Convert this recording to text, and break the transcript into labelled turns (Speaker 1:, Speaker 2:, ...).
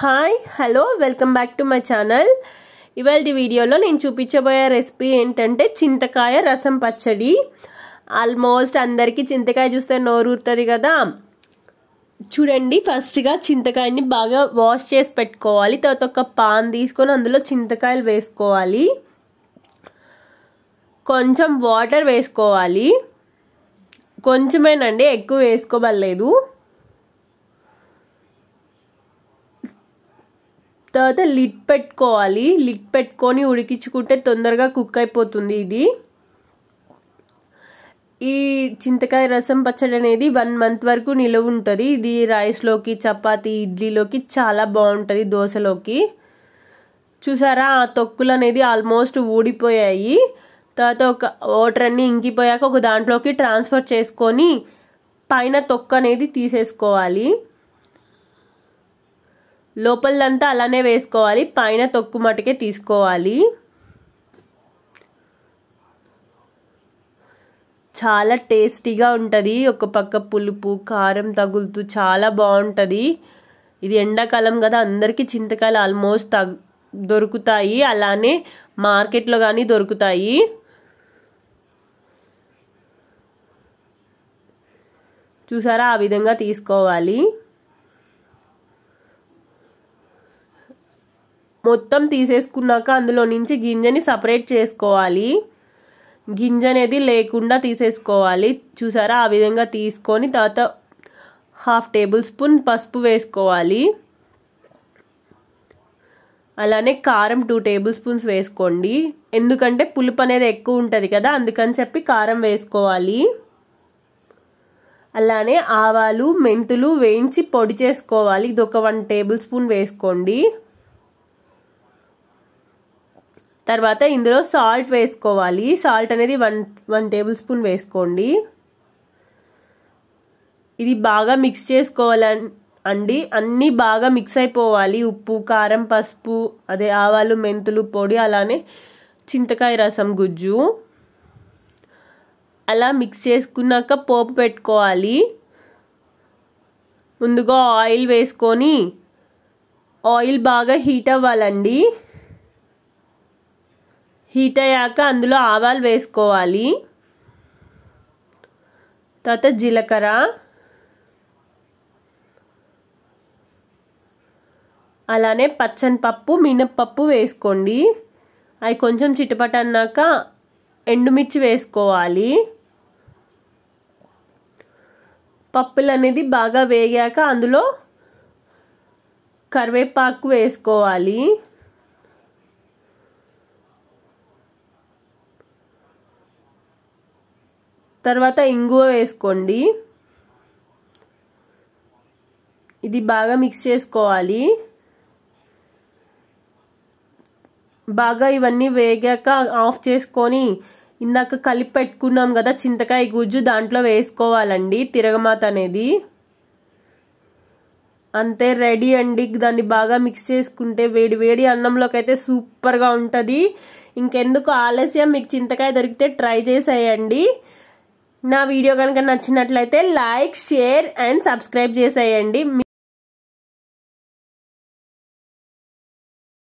Speaker 1: hi hello welcome back to my channel ఇవాళ వీడియోలో నేను చూపించబోయే రెసిపీ ఏంటంటే చింతకాయ రసం పచ్చడి ఆల్మోస్ట్ అందరికీ చింతకాయ చూస్తే నోరుతుంది కదా చూడండి ఫస్ట్గా చింతకాయని బాగా వాష్ చేసి పెట్టుకోవాలి తర్వాత ఒక పాన్ తీసుకొని అందులో చింతకాయలు వేసుకోవాలి కొంచెం వాటర్ వేసుకోవాలి కొంచెమేనండి ఎక్కువ వేసుకోవలేదు తర్వాత లిడ్ పెట్టుకోవాలి లిడ్ పెట్టుకొని ఉడికించుకుంటే తొందరగా కుక్ అయిపోతుంది ఇది ఈ చింతకాయ రసం పచ్చడి అనేది వన్ మంత్ వరకు నిలవ ఉంటుంది ఇది రైస్లోకి చపాతి ఇడ్లీలోకి చాలా బాగుంటుంది దోశలోకి చూసారా ఆ తొక్కులు అనేది ఆల్మోస్ట్ ఊడిపోయాయి తర్వాత ఒక వాటర్ అన్ని ఇంకిపోయాక ఒక దాంట్లోకి ట్రాన్స్ఫర్ చేసుకొని పైన తొక్కు అనేది తీసేసుకోవాలి లోపలంతా అలానే వేసుకోవాలి పైన తొక్కు మటుకే తీసుకోవాలి చాలా టేస్టీగా ఉంటుంది ఒక పక్క పులుపు కారం తగులుతూ చాలా బాగుంటుంది ఇది ఎండాకాలం కదా అందరికీ చింతకాయలు ఆల్మోస్ట్ తగ్ దొరుకుతాయి అలానే మార్కెట్లో కానీ దొరుకుతాయి చూసారా ఆ విధంగా తీసుకోవాలి మొత్తం తీసేసుకున్నాక అందులో నుంచి గింజని సపరేట్ చేసుకోవాలి గింజ అనేది లేకుండా తీసేసుకోవాలి చూసారా ఆ విధంగా తీసుకొని తర్వాత హాఫ్ టేబుల్ స్పూన్ పసుపు వేసుకోవాలి అలానే కారం టూ టేబుల్ స్పూన్స్ వేసుకోండి ఎందుకంటే పులుపు అనేది ఎక్కువ ఉంటుంది కదా అందుకని చెప్పి కారం వేసుకోవాలి అలానే ఆవాలు మెంతులు వేయించి పొడి చేసుకోవాలి ఇది ఒక వన్ టేబుల్ స్పూన్ వేసుకోండి తర్వాత ఇందులో సాల్ట్ వేసుకోవాలి సాల్ట్ అనేది వన్ వన్ టేబుల్ స్పూన్ వేసుకోండి ఇది బాగా మిక్స్ చేసుకోవాలని అండి అన్నీ బాగా మిక్స్ అయిపోవాలి ఉప్పు కారం పసుపు అదే ఆవాలు మెంతులు పొడి అలానే చింతకాయ రసం గుజ్జు అలా మిక్స్ చేసుకున్నాక పోపు పెట్టుకోవాలి ముందుగా ఆయిల్ వేసుకొని ఆయిల్ బాగా హీట్ అవ్వాలండి హీట్ అయ్యాక అందులో ఆవాలు వేసుకోవాలి తర్వాత జీలకర్ర అలానే పచ్చని పప్పు మినప్పప్పు వేసుకోండి అవి కొంచెం చిటపట అన్నాక ఎండుమిర్చి వేసుకోవాలి పప్పులు అనేది బాగా వేగాక అందులో కరివేపాకు వేసుకోవాలి తర్వాత ఇంగువ వేసుకోండి ఇది బాగా మిక్స్ చేసుకోవాలి బాగా ఇవన్నీ వేగాక ఆఫ్ చేసుకొని ఇందాక కలిపి పెట్టుకున్నాం కదా చింతకాయ గుజ్జు దాంట్లో వేసుకోవాలండి తిరగమాత అనేది అంతే రెడీ అండి దాన్ని బాగా మిక్స్ చేసుకుంటే వేడి వేడి అన్నంలోకి అయితే సూపర్గా ఉంటుంది ఇంకెందుకు ఆలస్యం మీకు చింతకాయ దొరికితే ట్రై చేసేయండి నా వీడియో కనుక నచ్చినట్లయితే లైక్ షేర్ అండ్ సబ్స్క్రైబ్ చేసేయండి